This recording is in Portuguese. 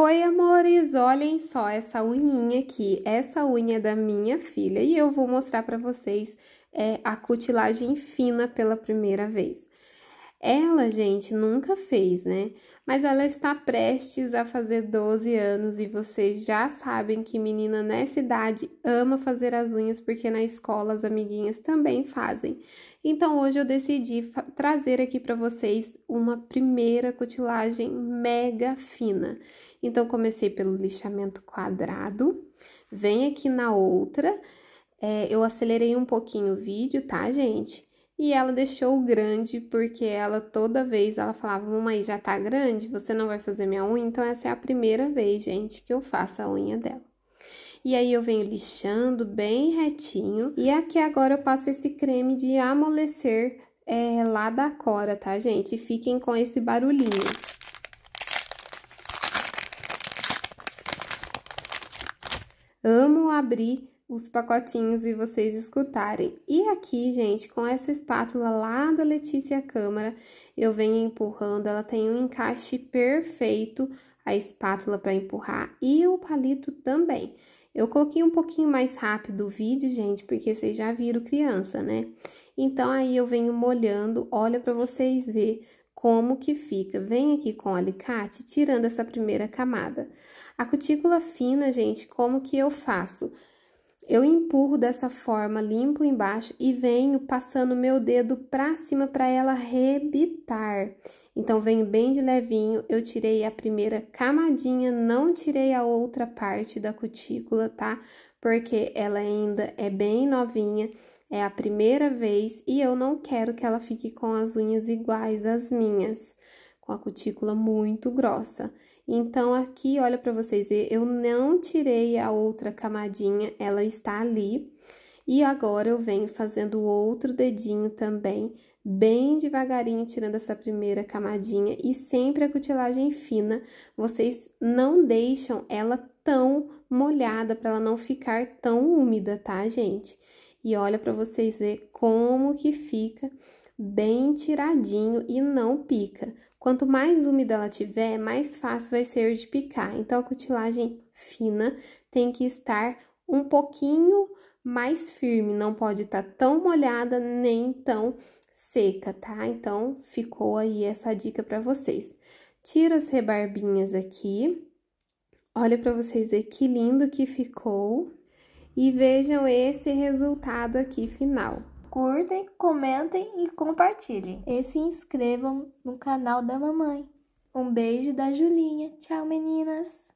Oi, amores! Olhem só essa unhinha aqui. Essa unha é da minha filha e eu vou mostrar pra vocês é, a cutilagem fina pela primeira vez. Ela, gente, nunca fez, né? Mas ela está prestes a fazer 12 anos e vocês já sabem que menina nessa idade ama fazer as unhas porque na escola as amiguinhas também fazem. Então hoje eu decidi trazer aqui para vocês uma primeira cutilagem mega fina. Então comecei pelo lixamento quadrado, vem aqui na outra. É, eu acelerei um pouquinho o vídeo, tá, gente? E ela deixou grande porque ela toda vez ela falava: "Mamãe, já tá grande, você não vai fazer minha unha". Então essa é a primeira vez, gente, que eu faço a unha dela. E aí eu venho lixando bem retinho. E aqui agora eu passo esse creme de amolecer é, lá da Cora, tá, gente? fiquem com esse barulhinho. Amo abrir os pacotinhos e vocês escutarem. E aqui, gente, com essa espátula lá da Letícia Câmara, eu venho empurrando, ela tem um encaixe perfeito, a espátula para empurrar e o palito também. Eu coloquei um pouquinho mais rápido o vídeo, gente, porque vocês já viram criança, né? Então, aí eu venho molhando, olha para vocês ver como que fica. Vem aqui com o alicate, tirando essa primeira camada. A cutícula fina, gente, como que eu faço? Eu empurro dessa forma, limpo embaixo e venho passando meu dedo para cima para ela rebitar. Então, venho bem de levinho, eu tirei a primeira camadinha, não tirei a outra parte da cutícula, tá? Porque ela ainda é bem novinha, é a primeira vez e eu não quero que ela fique com as unhas iguais às minhas, com a cutícula muito grossa. Então, aqui, olha para vocês, eu não tirei a outra camadinha, ela está ali. E agora, eu venho fazendo outro dedinho também, bem devagarinho, tirando essa primeira camadinha. E sempre a cutilagem fina, vocês não deixam ela tão molhada, para ela não ficar tão úmida, tá, gente? E olha para vocês ver como que fica bem tiradinho e não pica. Quanto mais úmida ela tiver, mais fácil vai ser de picar. Então, a cutilagem fina tem que estar um pouquinho mais firme, não pode estar tá tão molhada nem tão seca, tá? Então, ficou aí essa dica para vocês. Tira as rebarbinhas aqui. Olha para vocês ver que lindo que ficou. E vejam esse resultado aqui final curtem, comentem e compartilhem. E se inscrevam no canal da mamãe. Um beijo da Julinha. Tchau, meninas!